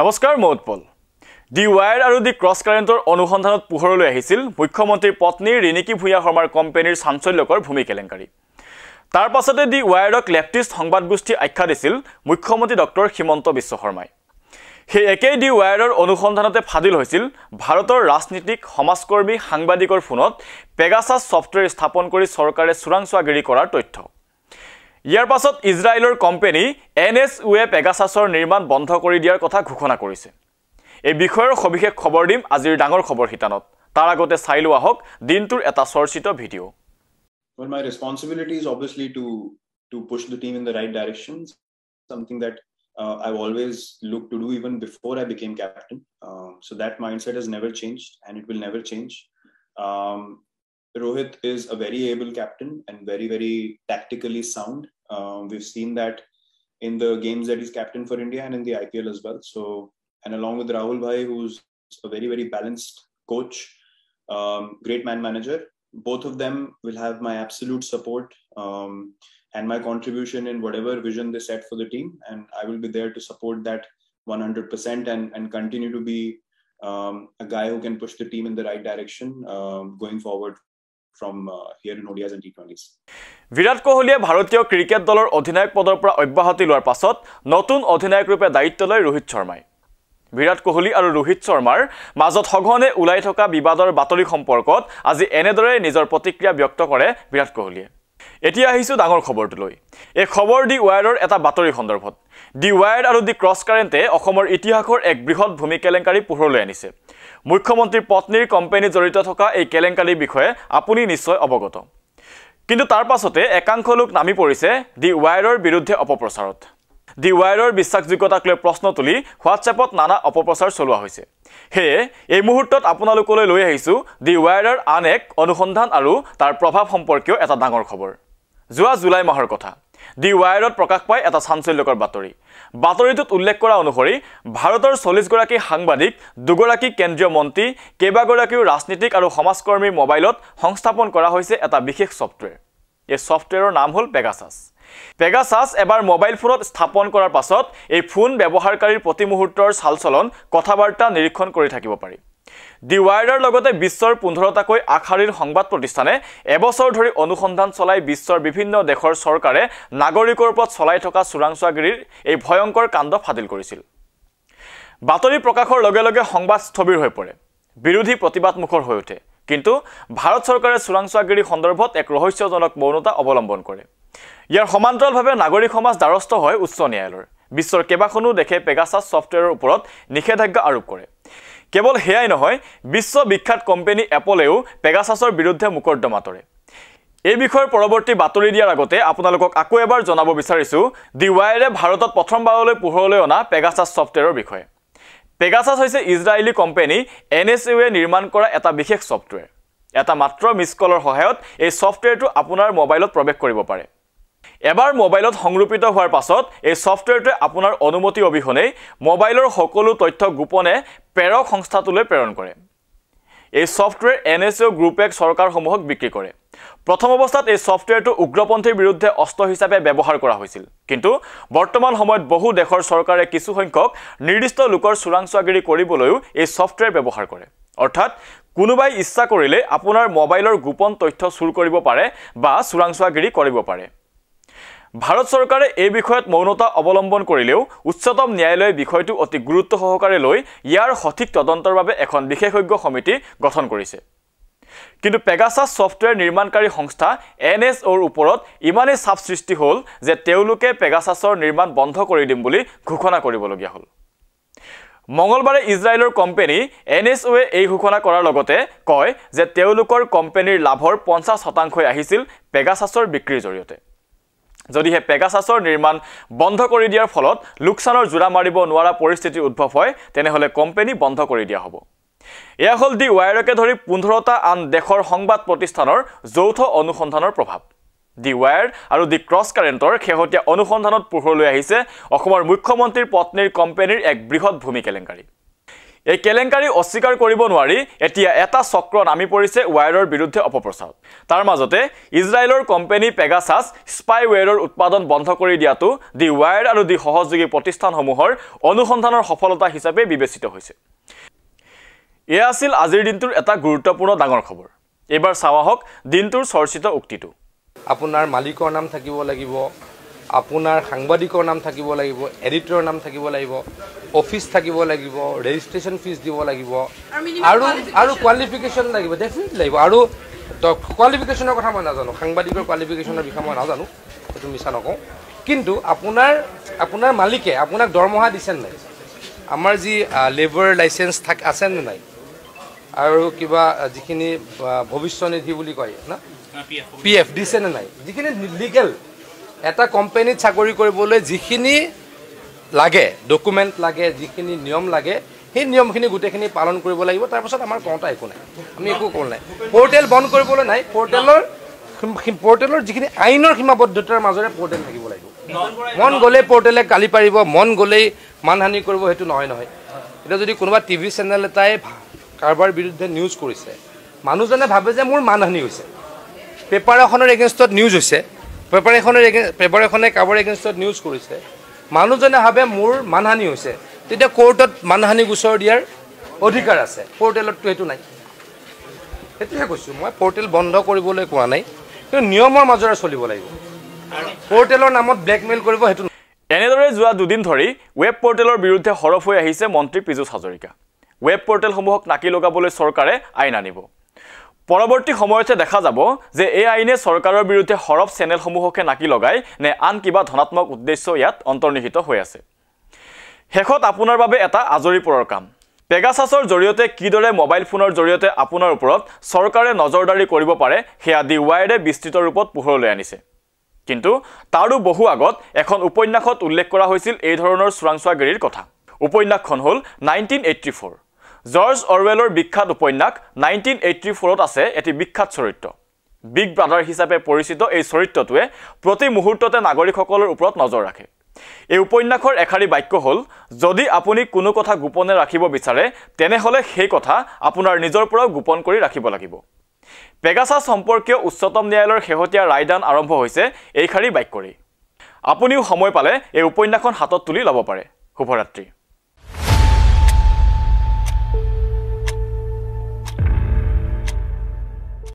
নমস্কাৰ মই উৎপল দি ৱায়াৰ আৰু দি ক্ৰছ কাৰেণ্টৰ অনুসন্ধানত পোহৰলৈ আহিছিল মুখ্যমন্ত্ৰীৰ পত্নীৰ ৰিণিকী ভূঞা শৰ্মাৰ কোম্পানীৰ চাঞ্চল্যকৰ ভূমি কেলেংকাৰী তাৰ পাছতে দি ৱায়াৰক লেফটিষ্ট সংবাদ গোষ্ঠী আখ্যা দিছিল মুখ্যমন্ত্ৰী ডক্টৰ হিমন্ত বিশ্ব শৰ্মাই সেই একেই দি ৱায়াৰৰ অনুসন্ধানতে ফাদিল হৈছিল ভাৰতৰ ৰাজনীতিক সমাজকৰ্মী সাংবাদিকৰ ফোনত পেগাছাছ ছফ্টৱেৰ স্থাপন কৰি চৰকাৰে চোৰাংচোৱাগিৰি কৰাৰ তথ্য ইয়াৰ পাছত ইজৰাইলৰ কোম্পেনী এন এছ ৱে পেগাছাছৰ নিৰ্মাণ বন্ধ কৰি দিয়াৰ কথা ঘোষণা কৰিছে এই বিষয়ৰ সবিশেষ খবৰ দিম আজিৰ ডাঙৰ খবৰ শিতানত তাৰ আগতে চাই লোৱা হওক দিনটোৰ এটা চৰ্চিত video' Well, my responsibility is obviously to to push the team in the right direction, something that uh, I've always looked to do even before I became captain. Um, so that mindset has never changed, and it will never change. Um, Rohit is a very able captain and very very tactically sound. Um, we've seen that in the games that he's captain for India and in the IPL as well. So, and along with Rahul Bhai, who's a very, very balanced coach, um, great man manager, both of them will have my absolute support um, and my contribution in whatever vision they set for the team. And I will be there to support that 100% and, and continue to be um, a guy who can push the team in the right direction um, going forward from here in ODIs and T twenties Virat কোহলীয়ে ভাৰতীয় cricket দলৰ অধিনায়ক পদৰ পৰা অব্যাহতি লোৱাৰ পাছত নতুন অধিনায়কৰূপে দায়িত্ব লয় ৰোহিত শৰ্মাই বিৰাট কোহলি আৰু ৰোহিত শৰ্মাৰ মাজত সঘনে ওলাই থকা বিবাদৰ বাতৰি সম্পৰ্কত আজি এনেদৰে নিজৰ প্ৰতিক্ৰিয়া ব্যক্ত কৰে বিৰাট কোহলীয়ে এতিয়া আহিছোঁ ডাঙৰ খবৰটোলৈ এই খবৰ দি ৱায়াৰৰ এটা বাতৰি সন্দৰ্ভত দি ৱায়াৰ আৰু দি ক্ৰছ কাৰেণ্টে অসমৰ ইতিহাসৰ এক বৃহৎ ভূমি কেলেংকাৰী পোহৰলৈ আনিছে মুখ্যমন্ত্ৰীৰ পত্নীৰ কোম্পানী জড়িত থকা এই কেলেংকাৰীৰ বিষয়ে আপুনি নিশ্চয় অৱগত কিন্তু তাৰ পাছতে একাংশ লোক নামি পৰিছে দি ৱায়াৰৰ বিৰুদ্ধে অপপ্ৰচাৰত দি ৱায়াৰৰ বিশ্বাসযোগ্যতাক লৈ প্ৰশ্ন তুলি হোৱাটছএপত নানা অপপ্ৰচাৰ চলোৱা হৈছে সেয়ে এই মুহূৰ্তত আপোনালোকলৈ লৈ আহিছোঁ দি ৱায়াৰৰ আন এক অনুসন্ধান আৰু তাৰ প্ৰভাৱ সম্পৰ্কীয় এটা ডাঙৰ খবৰ যোৱা জুলাই মাহৰ কথা দি ৱায়াৰত প্ৰকাশ পায় এটা চাঞ্চল্যকৰ বাতৰি বাতৰিটোত উল্লেখ কৰা অনুসৰি ভাৰতৰ চল্লিছগৰাকী সাংবাদিক দুগৰাকী কেন্দ্ৰীয় মন্ত্ৰী কেইবাগৰাকীও ৰাজনীতিক আৰু সমাজকৰ্মীৰ মোবাইলত সংস্থাপন কৰা হৈছে এটা বিশেষ ছফ্টৱেৰ এই ছফ্টৱেৰৰ নাম হ'ল পেগাছাছ পেগাছাছ এবাৰ মোবাইল ফোনত স্থাপন কৰাৰ পাছত এই ফোন ব্যৱহাৰকাৰীৰ প্ৰতি মুহূৰ্তৰ চালচলন কথা বাৰ্তা নিৰীক্ষণ কৰি থাকিব পাৰি দি ৱাইৰাৰ লগতে বিশ্বৰ পোন্ধৰটাকৈ আশাৰীৰ সংবাদ প্ৰতিষ্ঠানে এবছৰ ধৰি অনুসন্ধান চলাই বিশ্বৰ বিভিন্ন দেশৰ চৰকাৰে নাগৰিকৰ ওপৰত চলাই থকা চোৰাংচোৱাগিৰিৰ এই ভয়ংকৰ কাণ্ড ফাদিল কৰিছিল বাতৰি প্ৰকাশৰ লগে লগে সংবাদ স্থবিৰ হৈ পৰে বিৰোধী প্ৰতিবাদমুখৰ হৈ উঠে কিন্তু ভাৰত চৰকাৰে চোৰাংচোৱাগিৰি সন্দৰ্ভত এক ৰহস্যজনক মৌনতা অৱলম্বন কৰে ইয়াৰ সমান্তৰালভাৱে নাগৰিক সমাজ দ্বাৰস্থ হয় উচ্চ ন্যায়ালয়ৰ বিশ্বৰ কেইবাখনো দেশে পেগাছাছ ছফ্টৱেৰৰ ওপৰত নিষেধাজ্ঞা আৰোপ কৰে কেৱল সেয়াই নহয় বিশ্ববিখ্যাত কোম্পানী এপলেও পেগাছাছৰ বিৰুদ্ধে মোকৰ্দমা তৰে এই বিষয়ৰ পৰৱৰ্তী বাতৰি দিয়াৰ আগতে আপোনালোকক আকৌ এবাৰ জনাব বিচাৰিছোঁ দি ৱায়েৰে ভাৰতত প্ৰথমবাৰলৈ পোহৰলৈ অনা পেগাছাছ ছফ্টৱেৰৰ বিষয়ে পেগাছাছ হৈছে ইজৰাইলী কোম্পানী এন এছ ইউৱে নিৰ্মাণ কৰা এটা বিশেষ ছফ্টৱেৰ এটা মাত্ৰ মিছ কলৰ সহায়ত এই ছফ্টৱেৰটো আপোনাৰ মোবাইলত প্ৰৱেশ কৰিব পাৰে এবাৰ মোবাইলত সংৰূপিত হোৱাৰ পাছত এই ছফ্টৱেৰটোৱে আপোনাৰ অনুমতি অবিহনে মোবাইলৰ সকলো তথ্য গোপনে প্ৰেৰক সংস্থাটোলৈ প্ৰেৰণ কৰে এই ছফ্টৱেৰ এন এছ ইউ গ্ৰুপে চৰকাৰসমূহক বিক্ৰী কৰে প্ৰথম অৱস্থাত এই ছফ্টৱেৰটো উগ্ৰপন্থীৰ বিৰুদ্ধে অস্ত্ৰ হিচাপে ব্যৱহাৰ কৰা হৈছিল কিন্তু বৰ্তমান সময়ত বহু দেশৰ চৰকাৰে কিছুসংখ্যক নিৰ্দিষ্ট লোকৰ চোৰাংচোৱাগিৰি কৰিবলৈও এই ছফ্টৱেৰ ব্যৱহাৰ কৰে অৰ্থাৎ কোনোবাই ইচ্ছা কৰিলে আপোনাৰ মোবাইলৰ গোপন তথ্য চুৰ কৰিব পাৰে বা চোৰাংচোৱাগিৰি কৰিব পাৰে ভাৰত চৰকাৰে এই বিষয়ত মৌনতা অৱলম্বন কৰিলেও উচ্চতম ন্যায়ালয়ে বিষয়টো অতি গুৰুত্ব সহকাৰে লৈ ইয়াৰ সঠিক তদন্তৰ বাবে এখন বিশেষজ্ঞ সমিতি গঠন কৰিছে কিন্তু পেগাছাছ ছফ্টৱেৰ নিৰ্মাণকাৰী সংস্থা এন এছ অ'ৰ ওপৰত ইমানেই চাপ সৃষ্টি হ'ল যে তেওঁলোকে পেগাছাছৰ নিৰ্মাণ বন্ধ কৰি দিম বুলি ঘোষণা কৰিবলগীয়া হ'ল মঙলবাৰে ইজৰাইলৰ কোম্পানী এন এছ অ'য়ে এই ঘোষণা কৰাৰ লগতে কয় যে তেওঁলোকৰ কোম্পানীৰ লাভৰ পঞ্চাছ শতাংশই আহিছিল পেগাছাছৰ বিক্ৰীৰ জৰিয়তে যদিহে পেগাছাছৰ নিৰ্মাণ বন্ধ কৰি দিয়াৰ ফলত লোকচানৰ জোৰা মাৰিব নোৱাৰা পৰিস্থিতি উদ্ভৱ হয় তেনেহ'লে কোম্পানী বন্ধ কৰি দিয়া হ'ব এয়া হ'ল দি ৱায়াৰকে ধৰি পোন্ধৰটা আন দেশৰ সংবাদ প্ৰতিষ্ঠানৰ যৌথ অনুসন্ধানৰ প্ৰভাৱ দি ৱায়াৰ আৰু দি ক্ৰছ কাৰেণ্টৰ শেহতীয়া অনুসন্ধানত পোহৰলৈ আহিছে অসমৰ মুখ্যমন্ত্ৰীৰ পত্নীৰ কোম্পানীৰ এক বৃহৎ ভূমি কেলেংকাৰী এই কেলেংকাৰী অস্বীকাৰ কৰিব নোৱাৰি এতিয়া এটা চক্ৰ নামি পৰিছে ৱায়াৰৰ বিৰুদ্ধে অপপ্ৰচাৰ তাৰ মাজতে ইজৰাইলৰ কোম্পানী পেগাছাছ স্পাই ৱেৰৰ উৎপাদন বন্ধ কৰি দিয়াটো দি ৱায়াৰ আৰু দি সহযোগী প্ৰতিষ্ঠানসমূহৰ অনুসন্ধানৰ সফলতা হিচাপে বিবেচিত হৈছে এয়া আছিল আজিৰ দিনটোৰ এটা গুৰুত্বপূৰ্ণ ডাঙৰ খবৰ এইবাৰ চাওঁ আহক দিনটোৰ চৰ্চিত উক্তিটো আপোনাৰ মালিকৰ নাম থাকিব লাগিব আপোনাৰ সাংবাদিকৰ নাম থাকিব লাগিব এডিটৰৰ নাম থাকিব লাগিব অফিচ থাকিব লাগিব ৰেজিষ্ট্ৰেশ্যন ফিজ দিব লাগিব আৰু আৰু কোৱালিফিকেশ্যন লাগিব ডেফিনেটলি লাগিব আৰু কোৱালিফিকেশ্যনৰ কথা মই নাজানো সাংবাদিকৰ কোৱালিফিকেশ্যনৰ বিষয়ে মই নাজানো সেইটো মিছা নকওঁ কিন্তু আপোনাৰ আপোনাৰ মালিকে আপোনাক দৰমহা দিছে নে নাই আমাৰ যি লেবাৰ লাইচেঞ্চ থাক আছে নে নাই আৰু কিবা যিখিনি ভৱিষ্যনিধি বুলি কয় না পি এফ দিছে নে নাই যিখিনি লিগেল এটা কোম্পানীত চাকৰি কৰিবলৈ যিখিনি লাগে ডকুমেণ্ট লাগে যিখিনি নিয়ম লাগে সেই নিয়মখিনি গোটেইখিনি পালন কৰিব লাগিব তাৰপাছত আমাৰ কওঁতা একো নাই আমি একো কৰোঁ নাই পৰ্টেল বন্ধ কৰিবলৈ নাই পৰ্টেলৰ পৰ্টেলৰ যিখিনি আইনৰ সীমাবদ্ধতাৰ মাজেৰে পৰ্টেল থাকিব লাগিব মন গ'লেই পৰ্টেলে গালি পাৰিব মন গ'লেই মান হানি কৰিব সেইটো নহয় নহয় এতিয়া যদি কোনোবা টিভি চেনেল এটাই কাৰোবাৰ বিৰুদ্ধে নিউজ কৰিছে মানুহজনে ভাবে যে মোৰ মানহানি হৈছে পেপাৰ এখনৰ এগেইনষ্টত নিউজ হৈছে পেপাৰ পেপাৰ এখনে এগেইনষ্টত নিউজ কৰিছে মানুহজনে ভাবে মোৰ মানহানি হৈছে তেতিয়া কোৰ্টত মানহানি গোচৰ দিয়াৰ অধিকাৰ আছে পৰ্টেলততো সেইটো নাই সেইটোহে কৈছোঁ মই পৰ্টেল বন্ধ কৰিবলৈ কোৱা নাই কিন্তু নিয়মৰ মাজৰে চলিব লাগিব পৰ্টেলৰ নামত ব্লেকমেইল কৰিব সেইটো এনেদৰে যোৱা দুদিন ধৰি ৱেব পৰ্টেলৰ বিৰুদ্ধে সৰফ হৈ আহিছে মন্ত্ৰী পীযুষ হাজৰিকা ৱেব পৰ্টেলসমূহক নাকি লগাবলৈ চৰকাৰে আইন আনিব পৰৱৰ্তী সময়তে দেখা যাব যে এই আইনে চৰকাৰৰ বিৰুদ্ধে সৰব চেনেলসমূহকে নাকি লগাই নে আন কিবা ধনাত্মক উদ্দেশ্য ইয়াত অন্তৰ্নিহিত হৈ আছে শেষত আপোনাৰ বাবে এটা আজৰি পৰৰ কাম পেগাছাছৰ জৰিয়তে কিদৰে মোবাইল ফোনৰ জৰিয়তে আপোনাৰ ওপৰত চৰকাৰে নজৰদাৰী কৰিব পাৰে সেয়া দি ৱাইৰে বিস্তৃত ৰূপত পোহৰলৈ আনিছে কিন্তু তাৰো বহু আগত এখন উপন্যাসত উল্লেখ কৰা হৈছিল এই ধৰণৰ চোৰাংচোৱাগিৰিৰ কথা উপন্যাসখন হ'ল নাইনটিন এইট্টি ফ'ৰ জৰ্জ অৰৱেলৰ বিখ্যাত উপন্যাস নাইনটিন এইটি ফ'ৰত আছে এটি বিখ্যাত চৰিত্ৰ বিগ ব্ৰাদাৰ হিচাপে পৰিচিত এই চৰিত্ৰটোৱে প্ৰতি মুহূৰ্ততে নাগৰিকসকলৰ ওপৰত নজৰ ৰাখে এই উপন্যাসৰ এষাৰী বাক্য হ'ল যদি আপুনি কোনো কথা গোপনে ৰাখিব বিচাৰে তেনেহ'লে সেই কথা আপোনাৰ নিজৰ পৰাও গোপন কৰি ৰাখিব লাগিব পেগাচা সম্পৰ্কীয় উচ্চতম ন্যায়ালয়ৰ শেহতীয়া ৰায়দান আৰম্ভ হৈছে এইষাৰী বাক্যৰেই আপুনিও সময় পালে এই উপন্যাসখন হাতত তুলি ল'ব পাৰে শুভৰাত্ৰি